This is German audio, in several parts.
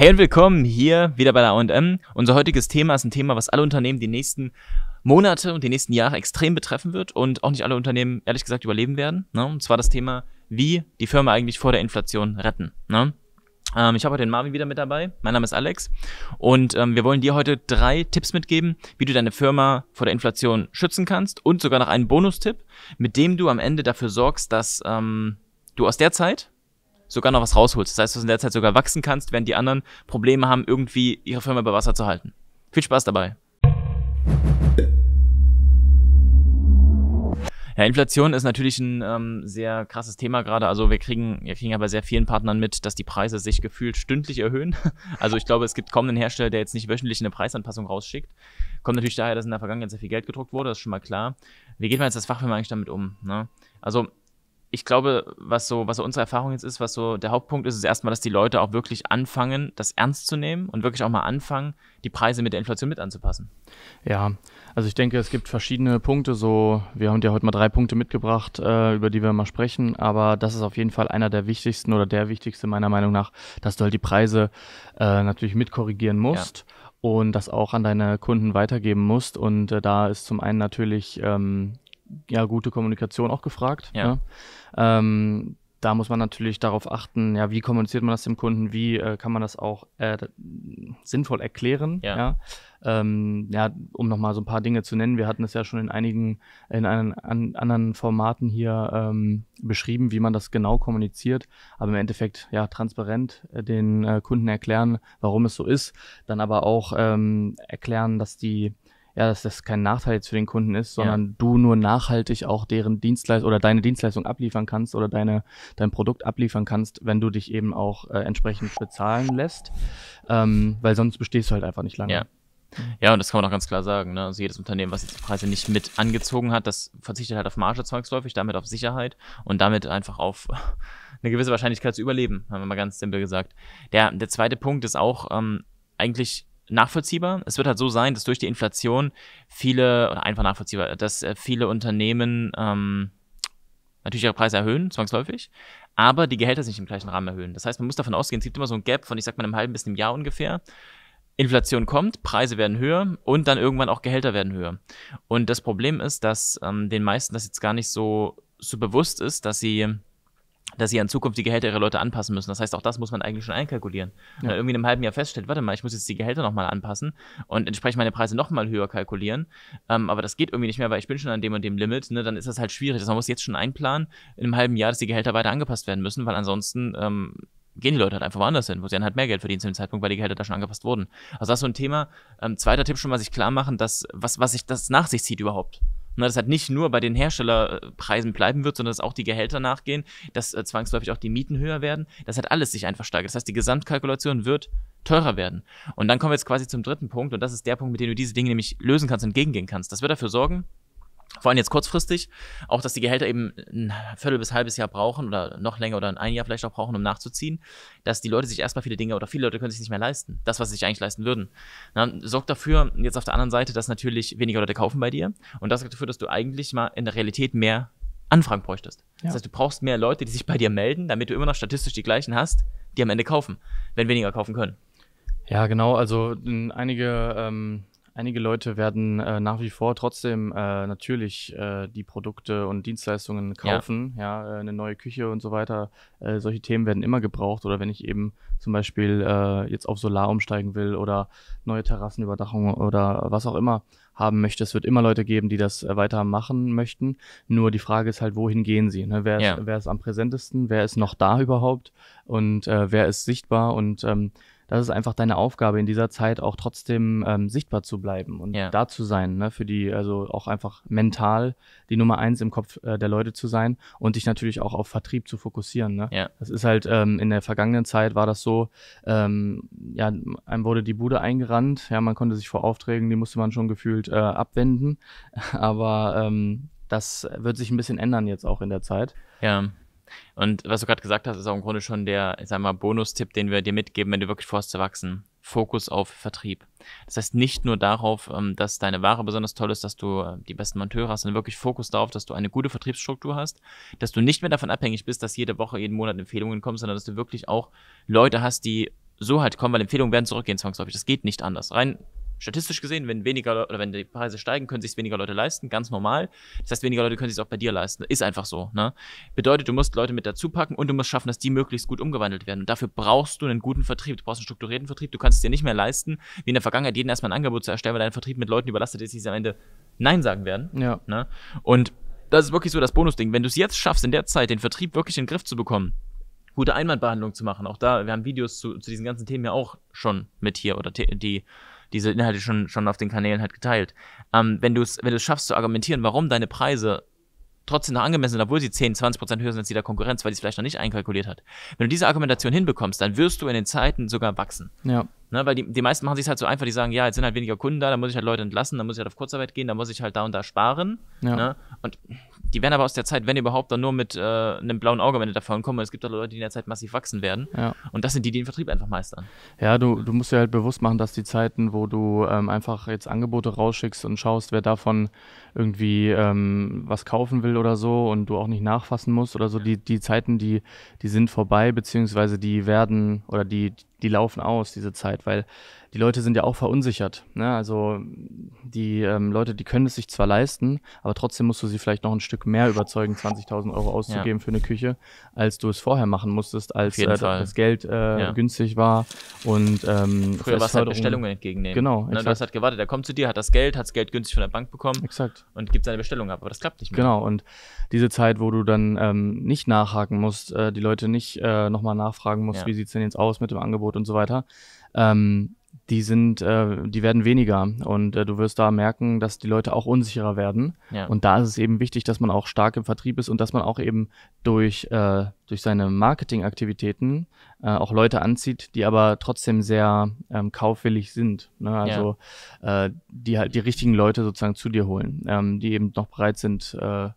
Hey und willkommen hier wieder bei der AM. Unser heutiges Thema ist ein Thema, was alle Unternehmen die nächsten Monate und die nächsten Jahre extrem betreffen wird und auch nicht alle Unternehmen ehrlich gesagt überleben werden. Ne? Und zwar das Thema, wie die Firma eigentlich vor der Inflation retten. Ne? Ähm, ich habe heute den Marvin wieder mit dabei. Mein Name ist Alex und ähm, wir wollen dir heute drei Tipps mitgeben, wie du deine Firma vor der Inflation schützen kannst und sogar noch einen Bonustipp, mit dem du am Ende dafür sorgst, dass ähm, du aus der Zeit, sogar noch was rausholst. Das heißt, dass du in der Zeit sogar wachsen kannst, während die anderen Probleme haben, irgendwie ihre Firma bei Wasser zu halten. Viel Spaß dabei. Ja, Inflation ist natürlich ein ähm, sehr krasses Thema gerade. Also wir kriegen, wir kriegen ja bei sehr vielen Partnern mit, dass die Preise sich gefühlt stündlich erhöhen. Also ich glaube, es gibt kaum einen Hersteller, der jetzt nicht wöchentlich eine Preisanpassung rausschickt. Kommt natürlich daher, dass in der Vergangenheit sehr viel Geld gedruckt wurde, das ist schon mal klar. Wie geht man jetzt als Fachfirma eigentlich damit um? Ne? Also ich glaube, was so, was so unsere Erfahrung jetzt ist, was so der Hauptpunkt ist, ist erstmal, dass die Leute auch wirklich anfangen, das ernst zu nehmen und wirklich auch mal anfangen, die Preise mit der Inflation mit anzupassen. Ja, also ich denke, es gibt verschiedene Punkte. So, wir haben dir heute mal drei Punkte mitgebracht, äh, über die wir mal sprechen, aber das ist auf jeden Fall einer der wichtigsten oder der wichtigste meiner Meinung nach, dass du halt die Preise äh, natürlich mitkorrigieren musst. Ja und das auch an deine Kunden weitergeben musst. Und äh, da ist zum einen natürlich ähm, ja, gute Kommunikation auch gefragt. Ja. ja. Ne? Ähm, da muss man natürlich darauf achten, ja, wie kommuniziert man das dem Kunden, wie äh, kann man das auch äh, sinnvoll erklären, ja. ja. Ähm, ja, um nochmal so ein paar Dinge zu nennen. Wir hatten es ja schon in einigen, in an, an anderen Formaten hier ähm, beschrieben, wie man das genau kommuniziert. Aber im Endeffekt, ja, transparent äh, den äh, Kunden erklären, warum es so ist. Dann aber auch ähm, erklären, dass die ja, dass das kein Nachteil jetzt für den Kunden ist, sondern ja. du nur nachhaltig auch deren Dienstleistung oder deine Dienstleistung abliefern kannst oder deine, dein Produkt abliefern kannst, wenn du dich eben auch äh, entsprechend bezahlen lässt, ähm, weil sonst bestehst du halt einfach nicht lange. Ja. Ja, und das kann man auch ganz klar sagen. Ne? Also jedes Unternehmen, was jetzt die Preise nicht mit angezogen hat, das verzichtet halt auf Marge zwangsläufig, damit auf Sicherheit und damit einfach auf eine gewisse Wahrscheinlichkeit zu überleben, haben wir mal ganz simpel gesagt. Der, der zweite Punkt ist auch ähm, eigentlich nachvollziehbar. Es wird halt so sein, dass durch die Inflation viele, oder einfach nachvollziehbar, dass äh, viele Unternehmen ähm, natürlich ihre Preise erhöhen, zwangsläufig, aber die Gehälter sich nicht im gleichen Rahmen erhöhen. Das heißt, man muss davon ausgehen, es gibt immer so ein Gap von, ich sag mal, einem halben bis einem Jahr ungefähr. Inflation kommt, Preise werden höher und dann irgendwann auch Gehälter werden höher. Und das Problem ist, dass ähm, den meisten das jetzt gar nicht so, so bewusst ist, dass sie dass sie an Zukunft die Gehälter ihrer Leute anpassen müssen. Das heißt, auch das muss man eigentlich schon einkalkulieren. Ja. Wenn irgendwie in einem halben Jahr feststellt, warte mal, ich muss jetzt die Gehälter nochmal anpassen und entsprechend meine Preise nochmal höher kalkulieren. Ähm, aber das geht irgendwie nicht mehr, weil ich bin schon an dem und dem Limit. Ne? Dann ist das halt schwierig. Also man muss jetzt schon einplanen, in einem halben Jahr, dass die Gehälter weiter angepasst werden müssen, weil ansonsten ähm, gehen die Leute halt einfach woanders hin, wo sie dann halt mehr Geld verdienen zu dem Zeitpunkt, weil die Gehälter da schon angepasst wurden. Also das ist so ein Thema. Ähm, zweiter Tipp schon mal sich klar machen, dass, was, was sich das nach sich zieht überhaupt. Und dass halt nicht nur bei den Herstellerpreisen bleiben wird, sondern dass auch die Gehälter nachgehen, dass äh, zwangsläufig auch die Mieten höher werden. Das hat alles sich einfach steigert. Das heißt, die Gesamtkalkulation wird teurer werden. Und dann kommen wir jetzt quasi zum dritten Punkt und das ist der Punkt, mit dem du diese Dinge nämlich lösen kannst, entgegengehen kannst. Das wird dafür sorgen, vor allem jetzt kurzfristig, auch dass die Gehälter eben ein Viertel bis ein halbes Jahr brauchen oder noch länger oder ein Jahr vielleicht auch brauchen, um nachzuziehen, dass die Leute sich erstmal viele Dinge oder viele Leute können sich nicht mehr leisten, das, was sie sich eigentlich leisten würden. Na, sorgt dafür jetzt auf der anderen Seite, dass natürlich weniger Leute kaufen bei dir und das sorgt dafür, dass du eigentlich mal in der Realität mehr Anfragen bräuchtest. Ja. Das heißt, du brauchst mehr Leute, die sich bei dir melden, damit du immer noch statistisch die gleichen hast, die am Ende kaufen, wenn weniger kaufen können. Ja, genau. Also einige ähm, Einige Leute werden äh, nach wie vor trotzdem äh, natürlich äh, die Produkte und Dienstleistungen kaufen. Ja, ja äh, eine neue Küche und so weiter. Äh, solche Themen werden immer gebraucht. Oder wenn ich eben zum Beispiel äh, jetzt auf Solar umsteigen will oder neue Terrassenüberdachung oder was auch immer haben möchte. Es wird immer Leute geben, die das äh, weitermachen möchten. Nur die Frage ist halt, wohin gehen sie? Ne? Wer, ja. wer ist am präsentesten? Wer ist noch da überhaupt? Und äh, wer ist sichtbar? Und ähm, das ist einfach deine Aufgabe in dieser Zeit auch trotzdem ähm, sichtbar zu bleiben und ja. da zu sein, ne, für die, also auch einfach mental die Nummer eins im Kopf äh, der Leute zu sein und dich natürlich auch auf Vertrieb zu fokussieren. Ne? Ja. Das ist halt, ähm, in der vergangenen Zeit war das so, ähm, ja, einem wurde die Bude eingerannt, ja, man konnte sich vor Aufträgen, die musste man schon gefühlt äh, abwenden, aber ähm, das wird sich ein bisschen ändern jetzt auch in der Zeit. Ja. Und was du gerade gesagt hast, ist auch im Grunde schon der, ich sag mal, Bonustipp, den wir dir mitgeben, wenn du wirklich vorhast zu wachsen. Fokus auf Vertrieb. Das heißt nicht nur darauf, ähm, dass deine Ware besonders toll ist, dass du äh, die besten Monteure hast, sondern wirklich Fokus darauf, dass du eine gute Vertriebsstruktur hast, dass du nicht mehr davon abhängig bist, dass jede Woche, jeden Monat Empfehlungen kommen, sondern dass du wirklich auch Leute hast, die so halt kommen, weil Empfehlungen werden zurückgehen zwangsläufig. Das geht nicht anders. Rein statistisch gesehen, wenn weniger oder wenn die Preise steigen, können sich weniger Leute leisten, ganz normal. Das heißt, weniger Leute können sich auch bei dir leisten. Ist einfach so. Ne? Bedeutet, du musst Leute mit dazu packen und du musst schaffen, dass die möglichst gut umgewandelt werden. Und dafür brauchst du einen guten Vertrieb. Du brauchst einen strukturierten Vertrieb. Du kannst es dir nicht mehr leisten, wie in der Vergangenheit, jeden erstmal ein Angebot zu erstellen, weil dein Vertrieb mit Leuten überlastet ist, die am Ende Nein sagen werden. Ja. Ne? Und das ist wirklich so das Bonusding. Wenn du es jetzt schaffst, in der Zeit den Vertrieb wirklich in den Griff zu bekommen, gute Einwandbehandlung zu machen, auch da, wir haben Videos zu, zu diesen ganzen Themen ja auch schon mit hier oder die diese Inhalte schon, schon auf den Kanälen halt geteilt. Ähm, wenn du es wenn du's schaffst zu argumentieren, warum deine Preise trotzdem noch angemessen sind, obwohl sie 10, 20 Prozent höher sind als die der Konkurrenz, weil sie es vielleicht noch nicht einkalkuliert hat. Wenn du diese Argumentation hinbekommst, dann wirst du in den Zeiten sogar wachsen. Ja. Ne, weil die, die meisten machen sich halt so einfach, die sagen, ja, jetzt sind halt weniger Kunden da, dann muss ich halt Leute entlassen, dann muss ich halt auf Kurzarbeit gehen, dann muss ich halt da und da sparen. Ja. Ne? Und die werden aber aus der Zeit, wenn überhaupt, dann nur mit äh, einem blauen Auge wenn die davon kommen. Und es gibt da halt Leute, die in der Zeit massiv wachsen werden. Ja. Und das sind die, die den Vertrieb einfach meistern. Ja, du, du musst dir halt bewusst machen, dass die Zeiten, wo du ähm, einfach jetzt Angebote rausschickst und schaust, wer davon irgendwie ähm, was kaufen will oder so und du auch nicht nachfassen musst oder so, die, die Zeiten, die, die sind vorbei, beziehungsweise die werden oder die, die laufen aus, diese Zeit, weil die Leute sind ja auch verunsichert. Ne? Also die ähm, Leute, die können es sich zwar leisten, aber trotzdem musst du sie vielleicht noch ein Stück mehr überzeugen, 20.000 Euro auszugeben ja. für eine Küche, als du es vorher machen musstest, als äh, das Geld äh, ja. günstig war und ähm, früher war es halt Bestellungen entgegennehmen. Genau. Ne, exakt. du hast halt gewartet, er kommt zu dir, hat das Geld, hat das Geld günstig von der Bank bekommen exakt. und gibt seine Bestellung ab, aber das klappt nicht mehr. Genau. Und diese Zeit, wo du dann ähm, nicht nachhaken musst, äh, die Leute nicht äh, nochmal nachfragen musst, ja. wie sieht's denn jetzt aus mit dem Angebot und so weiter. Ähm, die sind, äh, die werden weniger und äh, du wirst da merken, dass die Leute auch unsicherer werden. Ja. Und da ist es eben wichtig, dass man auch stark im Vertrieb ist und dass man auch eben durch, äh, durch seine Marketingaktivitäten äh, auch Leute anzieht, die aber trotzdem sehr ähm, kaufwillig sind. Ne? Also ja. Äh, die halt die richtigen Leute sozusagen zu dir holen, ähm, die eben noch bereit sind äh,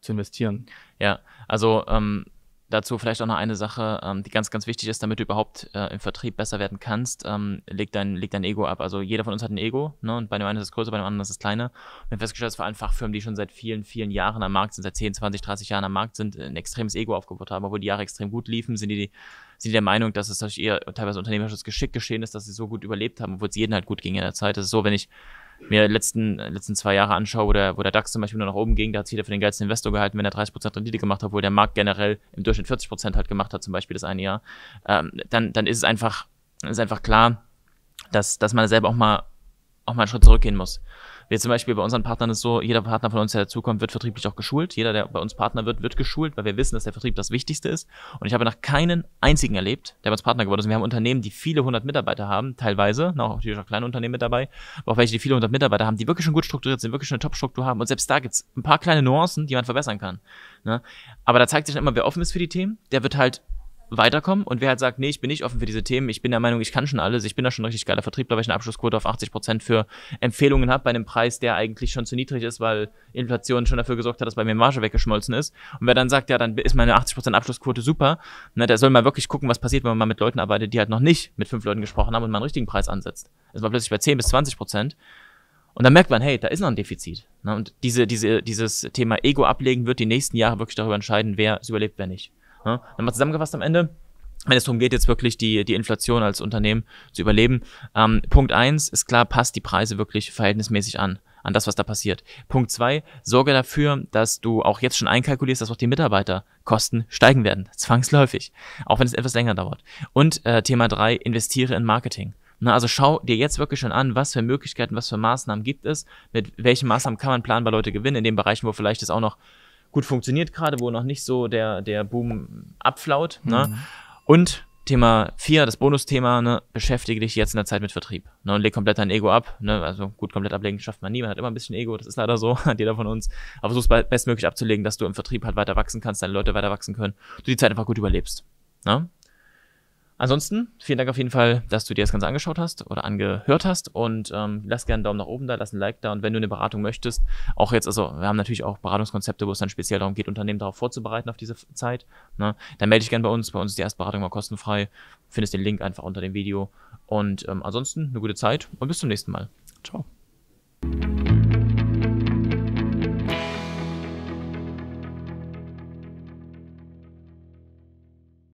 zu investieren. Ja, also ähm Dazu vielleicht auch noch eine Sache, ähm, die ganz, ganz wichtig ist, damit du überhaupt äh, im Vertrieb besser werden kannst, ähm, leg, dein, leg dein Ego ab. Also jeder von uns hat ein Ego, ne? und bei dem einen ist es größer, bei dem anderen ist es kleiner. wir haben festgestellt, dass vor allem Fachfirmen, die schon seit vielen, vielen Jahren am Markt sind, seit 10, 20, 30 Jahren am Markt sind, ein extremes Ego aufgebaut haben, obwohl die Jahre extrem gut liefen, sind die, sind die der Meinung, dass es durch ihr teilweise unternehmerisches Geschick geschehen ist, dass sie so gut überlebt haben, obwohl es jeden halt gut ging in der Zeit. Das ist so, wenn ich mir letzten, äh, letzten zwei Jahre anschaue, wo der, wo der DAX zum Beispiel nur nach oben ging, da hat sich jeder für den geilsten Investor gehalten, wenn er 30% Rendite gemacht hat, obwohl der Markt generell im Durchschnitt 40% halt gemacht hat, zum Beispiel das eine Jahr, ähm, dann, dann ist es einfach, ist einfach klar, dass, dass man selber auch mal, auch mal einen Schritt zurückgehen muss. Wir zum Beispiel bei unseren Partnern ist so, jeder Partner von uns, der dazukommt, wird vertrieblich auch geschult. Jeder, der bei uns Partner wird, wird geschult, weil wir wissen, dass der Vertrieb das Wichtigste ist. Und ich habe nach keinen einzigen erlebt, der bei uns Partner geworden ist. Wir haben Unternehmen, die viele hundert Mitarbeiter haben, teilweise, ne, auch natürlich auch kleine Unternehmen mit dabei, aber auch welche, die viele hundert Mitarbeiter haben, die wirklich schon gut strukturiert sind, wirklich schon eine Top-Struktur haben. Und selbst da gibt es ein paar kleine Nuancen, die man verbessern kann. Ne? Aber da zeigt sich dann immer, wer offen ist für die Themen, der wird halt weiterkommen und wer halt sagt, nee, ich bin nicht offen für diese Themen, ich bin der Meinung, ich kann schon alles, ich bin da schon richtig geiler Vertriebler, weil ich eine Abschlussquote auf 80% Prozent für Empfehlungen habe, bei einem Preis, der eigentlich schon zu niedrig ist, weil Inflation schon dafür gesorgt hat, dass bei mir Marge weggeschmolzen ist. Und wer dann sagt, ja, dann ist meine 80% Prozent Abschlussquote super, na, ne, der soll mal wirklich gucken, was passiert, wenn man mal mit Leuten arbeitet, die halt noch nicht mit fünf Leuten gesprochen haben und mal einen richtigen Preis ansetzt. Ist war plötzlich bei 10 bis 20%. Prozent Und dann merkt man, hey, da ist noch ein Defizit. Ne? Und diese, diese, dieses Thema Ego ablegen wird die nächsten Jahre wirklich darüber entscheiden, wer es überlebt, wer nicht. Ne? Nochmal zusammengefasst am Ende, wenn es darum geht, jetzt wirklich die, die Inflation als Unternehmen zu überleben. Ähm, Punkt eins ist klar, passt die Preise wirklich verhältnismäßig an, an das, was da passiert. Punkt zwei sorge dafür, dass du auch jetzt schon einkalkulierst, dass auch die Mitarbeiterkosten steigen werden, zwangsläufig, auch wenn es etwas länger dauert. Und äh, Thema drei investiere in Marketing. Na, also schau dir jetzt wirklich schon an, was für Möglichkeiten, was für Maßnahmen gibt es, mit welchen Maßnahmen kann man planbar Leute gewinnen, in den Bereichen, wo vielleicht es auch noch gut funktioniert gerade, wo noch nicht so der, der Boom abflaut. Ne? Mhm. Und Thema 4, das Bonusthema, ne, beschäftige dich jetzt in der Zeit mit Vertrieb. Ne, und leg komplett dein Ego ab. Ne, also gut, komplett ablegen schafft man nie. Man hat immer ein bisschen Ego, das ist leider so, hat jeder von uns. Aber versuch es bestmöglich abzulegen, dass du im Vertrieb halt weiter wachsen kannst, deine Leute weiter wachsen können, du die Zeit einfach gut überlebst. Ne? Ansonsten, vielen Dank auf jeden Fall, dass du dir das Ganze angeschaut hast oder angehört hast und ähm, lass gerne einen Daumen nach oben da, lass ein Like da und wenn du eine Beratung möchtest, auch jetzt, also wir haben natürlich auch Beratungskonzepte, wo es dann speziell darum geht, Unternehmen darauf vorzubereiten auf diese Zeit, ne, dann melde dich gerne bei uns, bei uns ist die Erstberatung mal kostenfrei, findest den Link einfach unter dem Video und ähm, ansonsten eine gute Zeit und bis zum nächsten Mal. Ciao.